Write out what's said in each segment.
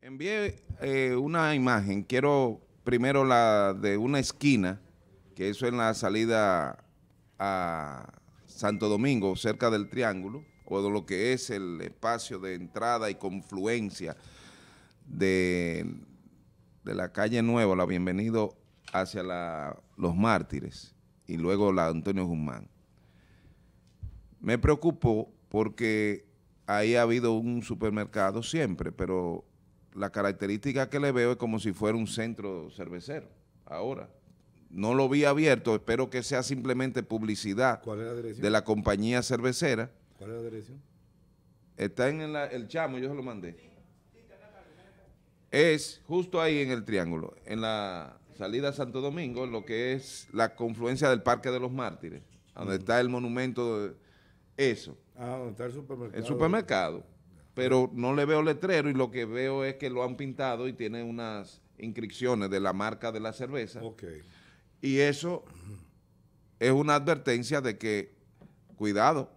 Envié eh, una imagen, quiero primero la de una esquina, que eso en la salida a Santo Domingo, cerca del Triángulo, o de lo que es el espacio de entrada y confluencia de, la calle Nueva, la Bienvenido hacia los Mártires, y luego la Antonio Guzmán. Me preocupó porque ahí ha habido un supermercado siempre, pero la característica que le veo es como si fuera un centro cervecero, ahora. No lo vi abierto, espero que sea simplemente publicidad de la compañía cervecera. ¿Cuál es la dirección? Está en el chamo, yo se lo mandé. Es justo ahí en el triángulo, en la salida a Santo Domingo, lo que es la confluencia del Parque de los Mártires, donde está el monumento, de eso. Ah, donde está el supermercado. El supermercado pero no le veo letrero y lo que veo es que lo han pintado y tiene unas inscripciones de la marca de la cerveza. Y eso es una advertencia de que, cuidado,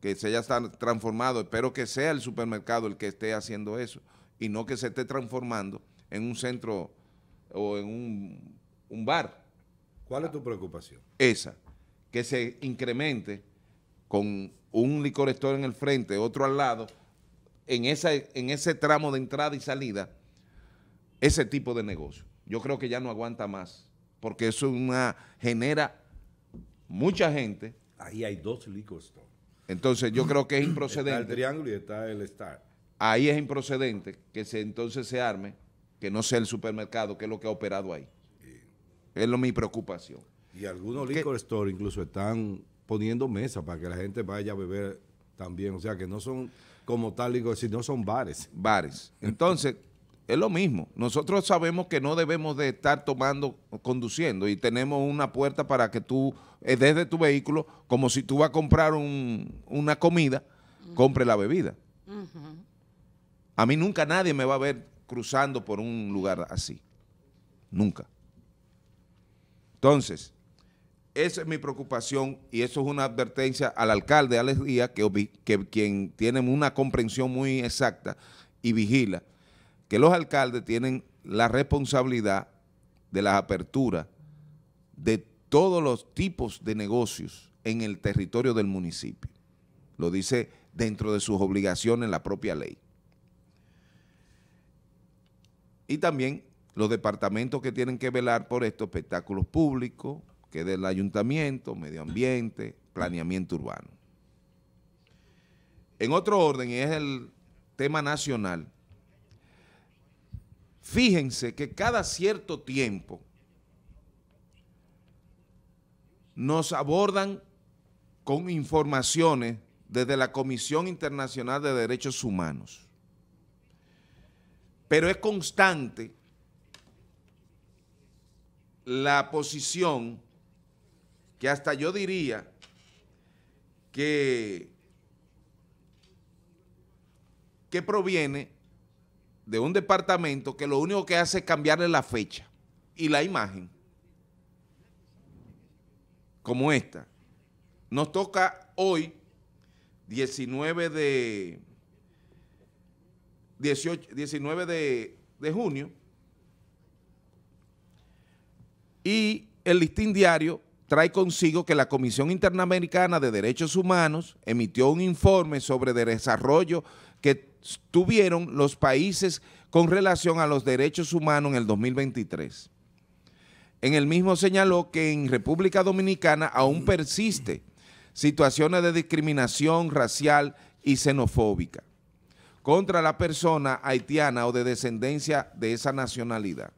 que se haya transformado, espero que sea el supermercado el que esté haciendo eso y no que se esté transformando en un centro o en un, bar. ¿Cuál es tu preocupación? Esa, que se incremente con un licor en el frente, otro al lado, en, esa, en ese tramo de entrada y salida ese tipo de negocio. Yo creo que ya no aguanta más, porque eso genera mucha gente. Ahí hay dos liquor stores. Entonces yo creo que es improcedente. Está el triángulo y está el Star. Ahí es improcedente que se, entonces se arme, que no sea el supermercado, que es lo que ha operado ahí. Es lo, mi preocupación. Y algunos liquor stores incluso están poniendo mesa para que la gente vaya a beber también, o sea que no son como tal, digo, no son bares. Bares. Entonces, es lo mismo. Nosotros sabemos que no debemos de estar tomando, conduciendo y tenemos una puerta para que tú, eh, desde tu vehículo, como si tú vas a comprar una comida, compre la bebida. A mí nunca nadie me va a ver cruzando por un lugar así. Nunca. Entonces, esa es mi preocupación y eso es una advertencia al alcalde Alex Díaz, que, quien tiene una comprensión muy exacta y vigila, que los alcaldes tienen la responsabilidad de las aperturas de todos los tipos de negocios en el territorio del municipio. Lo dice dentro de sus obligaciones la propia ley. Y también los departamentos que tienen que velar por estos espectáculos públicos, que es del ayuntamiento, medio ambiente, planeamiento urbano. En otro orden, y es el tema nacional, fíjense que cada cierto tiempo nos abordan con informaciones desde la Comisión Internacional de Derechos Humanos. Pero es constante la posición que hasta yo diría que, que proviene de un departamento que lo único que hace es cambiarle la fecha y la imagen, como esta. Nos toca hoy, 19 de, de junio, y el listín diario trae consigo que la Comisión Interamericana de Derechos Humanos emitió un informe sobre el desarrollo que tuvieron los países con relación a los derechos humanos en el 2023. En el mismo señaló que en República Dominicana aún persiste situaciones de discriminación racial y xenofóbica contra la persona haitiana o de descendencia de esa nacionalidad.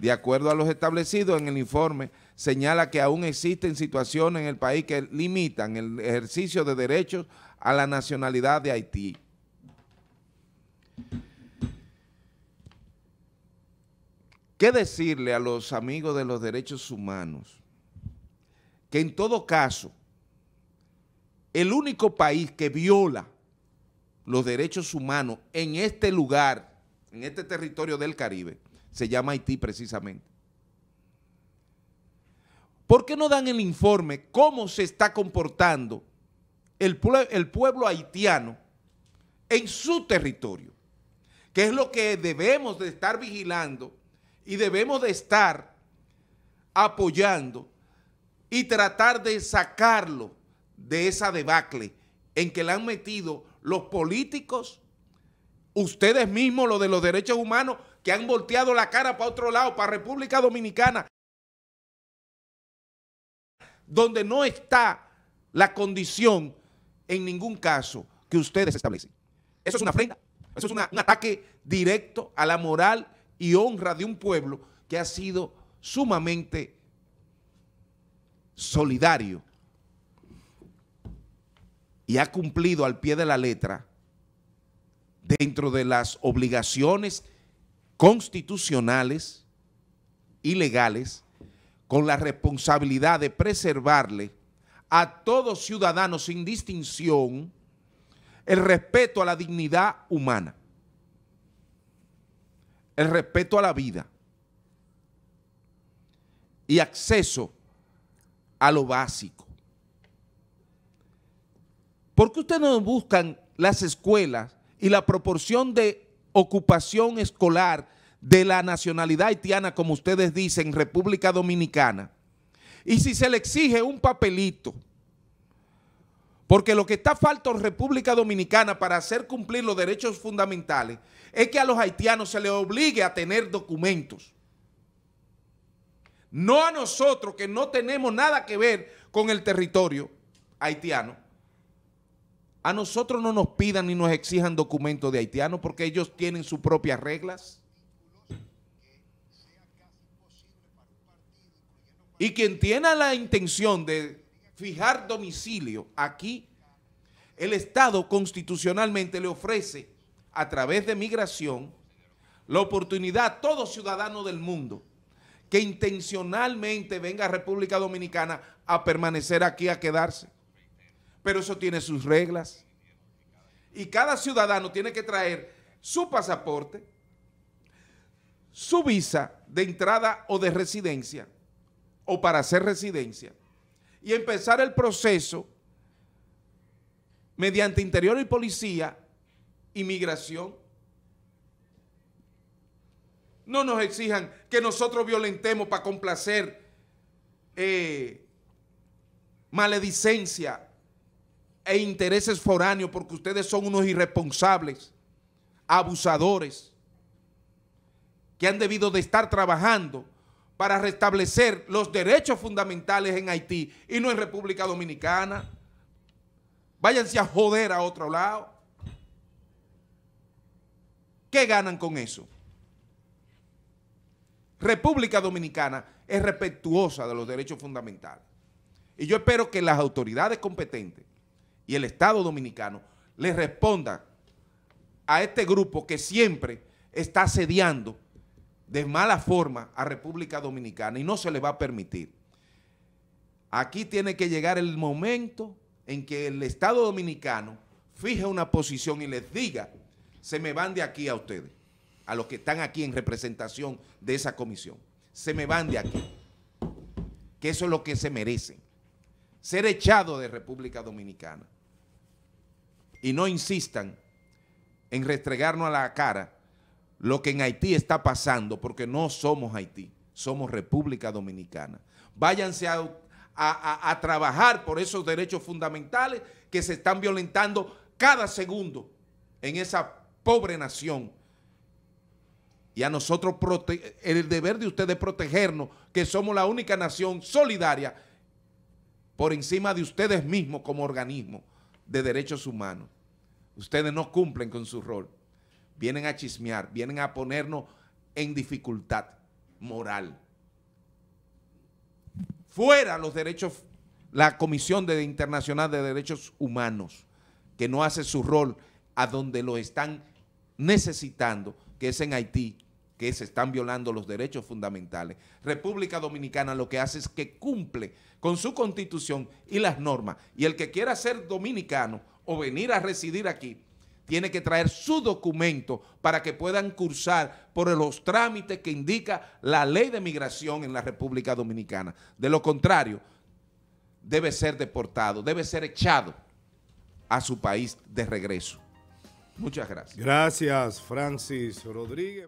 De acuerdo a los establecidos en el informe, señala que aún existen situaciones en el país que limitan el ejercicio de derechos a la nacionalidad de Haití. ¿Qué decirle a los amigos de los derechos humanos? Que en todo caso, el único país que viola los derechos humanos en este lugar, en este territorio del Caribe, se llama Haití precisamente. ¿Por qué no dan el informe cómo se está comportando el, pueblo haitiano en su territorio? Que es lo que debemos de estar vigilando y debemos de estar apoyando y tratar de sacarlo de esa debacle en que le han metido los políticos, ustedes mismos, los de los derechos humanos, que han volteado la cara para otro lado, para República Dominicana donde no está la condición en ningún caso que ustedes establecen. Eso es una afrenta, eso es un ataque directo a la moral y honra de un pueblo que ha sido sumamente solidario y ha cumplido al pie de la letra dentro de las obligaciones constitucionales y legales con la responsabilidad de preservarle a todo ciudadanos sin distinción el respeto a la dignidad humana, el respeto a la vida y acceso a lo básico. ¿Por qué ustedes no buscan las escuelas y la proporción de ocupación escolar de la nacionalidad haitiana, como ustedes dicen, República Dominicana, y si se le exige un papelito, porque lo que está falto en República Dominicana para hacer cumplir los derechos fundamentales es que a los haitianos se les obligue a tener documentos. No a nosotros que no tenemos nada que ver con el territorio haitiano. A nosotros no nos pidan ni nos exijan documentos de haitianos porque ellos tienen sus propias reglas. Y quien tiene la intención de fijar domicilio aquí, el Estado constitucionalmente le ofrece a través de migración la oportunidad a todo ciudadano del mundo que intencionalmente venga a República Dominicana a permanecer aquí, a quedarse. Pero eso tiene sus reglas. Y cada ciudadano tiene que traer su pasaporte, su visa de entrada o de residencia, o para hacer residencia y empezar el proceso mediante interior y policía, inmigración. No nos exijan que nosotros violentemos para complacer eh, maledicencia e intereses foráneos porque ustedes son unos irresponsables, abusadores, que han debido de estar trabajando para restablecer los derechos fundamentales en Haití y no en República Dominicana. Váyanse a joder a otro lado. ¿Qué ganan con eso? República Dominicana es respetuosa de los derechos fundamentales. Y yo espero que las autoridades competentes y el Estado Dominicano les respondan a este grupo que siempre está asediando de mala forma a República Dominicana y no se le va a permitir. Aquí tiene que llegar el momento en que el Estado Dominicano fije una posición y les diga, se me van de aquí a ustedes, a los que están aquí en representación de esa comisión, se me van de aquí, que eso es lo que se merecen, ser echado de República Dominicana. Y no insistan en restregarnos a la cara lo que en Haití está pasando, porque no somos Haití, somos República Dominicana. Váyanse a, trabajar por esos derechos fundamentales que se están violentando cada segundo en esa pobre nación. Y a nosotros el deber de ustedes protegernos, que somos la única nación solidaria por encima de ustedes mismos como organismo de derechos humanos. Ustedes no cumplen con su rol vienen a chismear, vienen a ponernos en dificultad moral. Fuera los derechos, la Comisión de Internacional de Derechos Humanos, que no hace su rol a donde lo están necesitando, que es en Haití, que se están violando los derechos fundamentales. República Dominicana lo que hace es que cumple con su constitución y las normas. Y el que quiera ser dominicano o venir a residir aquí, tiene que traer su documento para que puedan cursar por los trámites que indica la ley de migración en la República Dominicana. De lo contrario, debe ser deportado, debe ser echado a su país de regreso. Muchas gracias. Gracias, Francis Rodríguez.